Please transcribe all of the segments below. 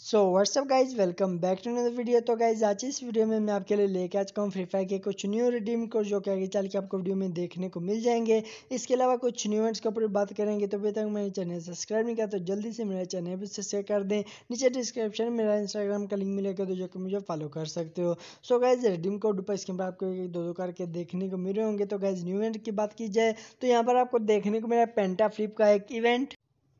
so what's up guys welcome back to another video तो guys आज इस वीडियो में मैं आपके लिए लेके आ चुका हूँ फ्री फायर के कुछ न्यू रिडीम कोड जो कि आगे चल के आपको वीडियो में देखने को मिल जाएंगे इसके अलावा कुछ न्यू इवेंट्स के ऊपर बात करेंगे तो अभी तक मेरे चैनल सब्सक्राइब नहीं किया तो जल्दी से मेरा चैनल भी सब्सक्राइब कर दें नीचे डिस्क्रिप्शन में मेरा इंस्टाग्राम का लिंक मिलेगा तो जो कि मुझे फॉलो कर सकते हो सो गाइज रिडीम कोड पर इसके आपको दो दो करके देखने को मिले होंगे तो गाइज न्यू इवेंट की बात की जाए तो यहाँ पर आपको देखने को मिला पेंटा फ्लिप का एक इवेंट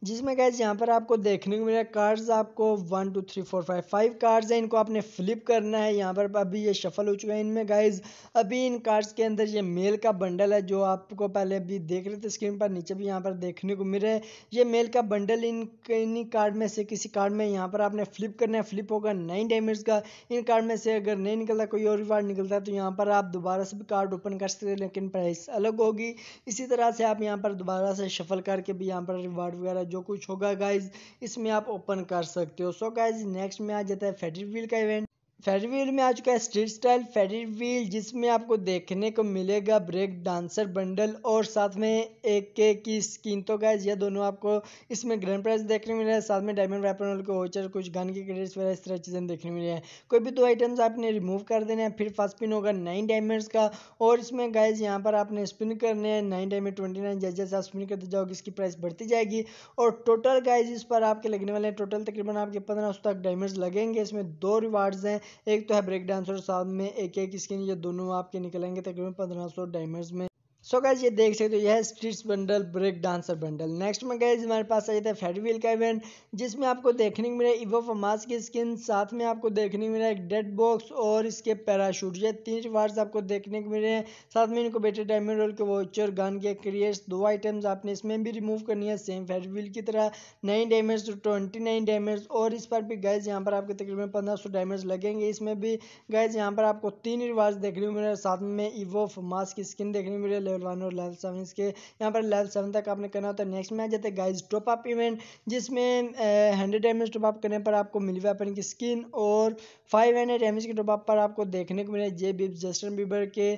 जिसमें गैस यहाँ पर आपको देखने को मिला कार्ड्स आपको one two three four five five cards हैं इनको आपने फ्लिप करना है यहाँ पर अभी ये शफल हो चुका है इनमें गाइज अभी इन कार्ड्स के अंदर ये मेल का बंडल है जो आपको पहले अभी देख रहे थे स्क्रीन पर नीचे भी यहाँ पर देखने को मिल रहा है ये मेल का बंडल इन इन्हीं कार्ड में से किसी कार्ड में यहाँ पर आपने फ्लिप करना है फ्लिप होगा नाइन डैमेज का इन कार्ड में से अगर नहीं निकलता कोई और रिवार्ड निकलता है तो यहाँ पर आप दोबारा से भी कार्ड ओपन कर सकते हैं लेकिन प्राइस अलग होगी इसी तरह से आप यहाँ पर दोबारा से शफल करके भी यहाँ पर रिवार्ड वगैरह जो कुछ होगा गाइज इसमें आप ओपन कर सकते हो सो गाइज नेक्स्ट में आ जाता है फेडरिक व्हील का इवेंट फेरी व्हील में आ चुका है स्ट्रीट स्टाइल फेरी व्हील जिसमें आपको देखने को मिलेगा ब्रेक डांसर बंडल और साथ में एक के की स्किन तो गैस ये दोनों आपको इसमें ग्रैंड प्राइस देखने मिल रहा है साथ में डायमंड वेपन के वोचर कुछ गन के क्रेडिट्स वगैरह इस तरह चीज़ें देखने मिल रही है कोई भी दो आइटम्स आपने रिमूव कर देने हैं फिर फर्स्ट स्पिन होगा नाइन डायमंड्स का और इसमें गैस यहाँ पर आपने स्पिन करने हैं नाइन डायमंड ट्वेंटी नाइन जैसे जैसे आप स्पिन करते जाओगे इसकी प्राइस बढ़ती जाएगी और टोटल गाइज इस पर आपके लगने वाले हैं टोटल तकरीबन आपके पंद्रह सौ तक डायमंड्स लगेंगे इसमें दो रिवार्ड्स हैं एक तो है ब्रेक डांसर साथ में एक एक स्किन ये दोनों आपके निकलेंगे तकरीबन पंद्रह सौ डायमंड्स में सो गैज ये देख सकते हो यह है streets bundle break dancer bundle next में गैज हमारे पास आ जाता है फेडविल का इवेंट जिसमें आपको देखने को मिला इवो फमास की स्किन साथ में आपको देखने को मिला एक डेड बॉक्स और इसके पैराशूट ये तीन रिवार्ड्स आपको देखने को मिले हैं साथ में इनको बेटे डायमंड रोल के वॉचर गन के क्रिएट्स दो आइटम्स आपने इसमें भी रिमूव करनी है सेम फेडविल की तरह नाइन डैमेज तो ट्वेंटी नाइन डैमेज और इस पर भी गैज यहाँ पर आपके तकरीबन पंद्रह सौ डैमेज लगेंगे इसमें भी गैज यहाँ पर आपको तीन रिवार्ड देखने को मिले साथ में इवो फमास की स्किन देखने को मिले वन और लेवल सेवन इसके यहाँ पर लेवल सेवन तक आपने करना होता है नेक्स्ट में आ जाते हैं गाइज टॉप अप इवेंट जिसमें हंड्रेड एम एच टॉपअप करने पर आपको मिली वेपन की स्किन और फाइव हंड्रेड एम एच की टॉपअप पर आपको देखने को मिले जे बीब जस्टन बीबर के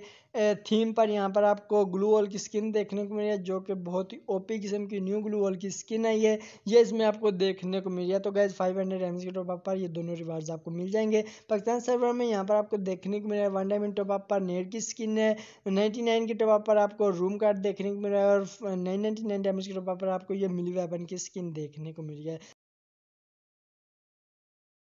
थीम पर यहाँ पर आपको ग्लू वॉल की स्किन देखने को मिली है जो कि बहुत ही ओपी किस्म की न्यू ग्लू वॉल की स्किन आई है ये इसमें आपको देखने को मिली है तो गैस फाइव हंड्रेड एम की टॉपअप पर ये दोनों रिवार्ड्स आपको मिल जाएंगे पाकिस्तान सर्वर में यहाँ पर आपको देखने को मिला है वन डायमंड टॉपअप पर नेट की स्किन है नाइन्टी के की टॉपअप पर आपको रूम कार्ड देखने को मिल रहा है और नाइन नाइनटी नाइन डैमेज के पर आपको ये मिली वेपन की स्किन देखने को मिल रही है